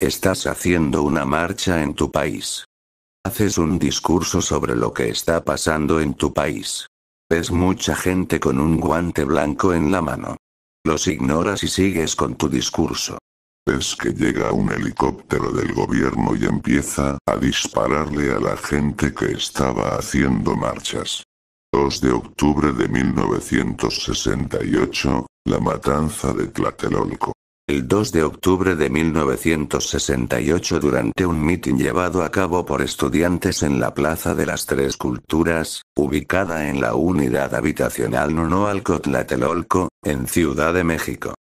Estás haciendo una marcha en tu país. Haces un discurso sobre lo que está pasando en tu país. Ves mucha gente con un guante blanco en la mano. Los ignoras y sigues con tu discurso. Es que llega un helicóptero del gobierno y empieza a dispararle a la gente que estaba haciendo marchas. 2 de octubre de 1968, la matanza de Tlatelolco el 2 de octubre de 1968 durante un mitin llevado a cabo por estudiantes en la Plaza de las Tres Culturas, ubicada en la unidad habitacional Nonoalcotlatelolco, en Ciudad de México.